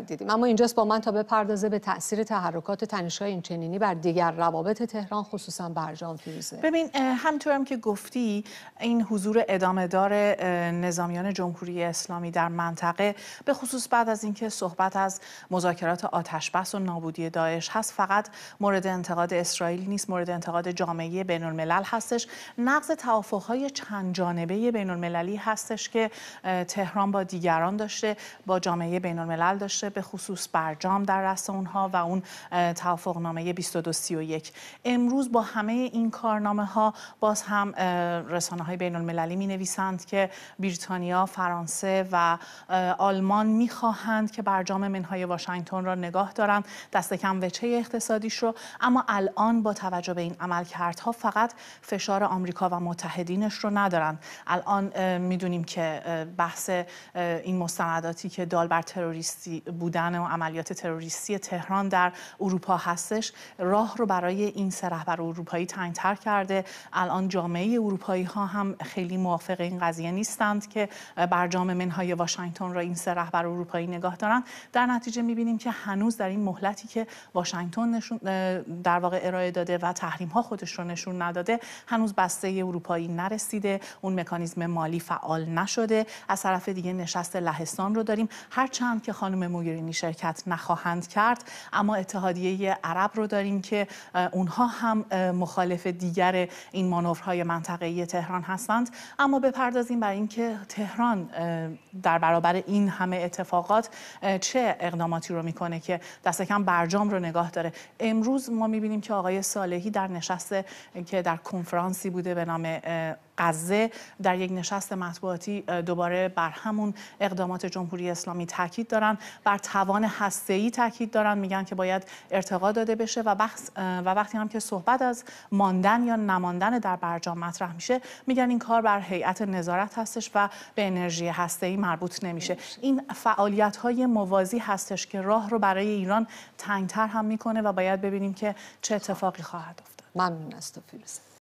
دیدیم اما اینجاست با من تا بپردازه به تاثیر تحرکات تنشهای اینچنینی بر دیگر روابط تهران خصوصا برجام فیروزه ببین همطور هم که گفتی این حضور ادامه دار نظامیان جمهوری اسلامی در منطقه به خصوص بعد از اینکه صحبت از مذاکرات بس و نابودی داعش هست فقط مورد انتقاد اسرائیل نیست مورد انتقاد جامعه بین الملل هستش نقض های چند جانبه بین المللی هستش که تهران با دیگران داشته با جامعه بین الملل داشته به خصوص برجام در رست ها و اون توافق نامه 2231 امروز با همه این کارنامه ها باز هم رسانه های بین المللی می نویسند که بریتانیا، فرانسه و آلمان می خواهند که برجام منهای واشنگتن را نگاه دارند دست کم وچه اقتصادیش رو اما الان با توجه به این عملکردها فقط فشار آمریکا و متحدینش رو ندارند الان میدونیم که بحث این مستنداتی که دال بر تروریستی بودن و عملیات تروریستی تهران در اروپا هستش راه رو برای این سه رهبر اروپایی تنگتر کرده الان جامعه اروپایی ها هم خیلی موافق این قضیه نیستند که برجام منهای واشنگتن را این سه رهبر اروپایی نگاه دارند در نتیجه میبینیم که هنوز در این مهلتی که واشنگتن در واقع ارائه داده و تحریم ها خودش رو نشون نداده هنوز بسته اروپایی نرسیده اون مکانیزم مالی فعال نشده از طرف دیگه نشست لهستان رو داریم هر چند که خانم مویرینی شرکت نخواهند کرد اما اتحادیه عرب رو داریم که اونها هم مخالف دیگر این مانورهای منطقه تهران هستند اما بپردازیم بر اینکه تهران در برابر این همه اتفاقات چه اقداماتی رو میکنه که دست کم برجام رو نگاه داره امروز ما میبینیم که آقای صالحی در نشست که در کنفرانسی بوده به نام غزه در یک نشست مطبوعاتی دوباره بر همون اقدامات جمهوری اسلامی تاکید دارن بر توان هسته‌ای تاکید دارن میگن که باید ارتقا داده بشه و و وقتی هم که صحبت از ماندن یا نماندن در برجام مطرح میشه میگن این کار بر هیئت نظارت هستش و به انرژی هسته‌ای مربوط نمیشه این فعالیت های موازی هستش که راه رو برای ایران تنگتر هم میکنه و باید ببینیم که چه اتفاقی خواهد افتاد ممنون است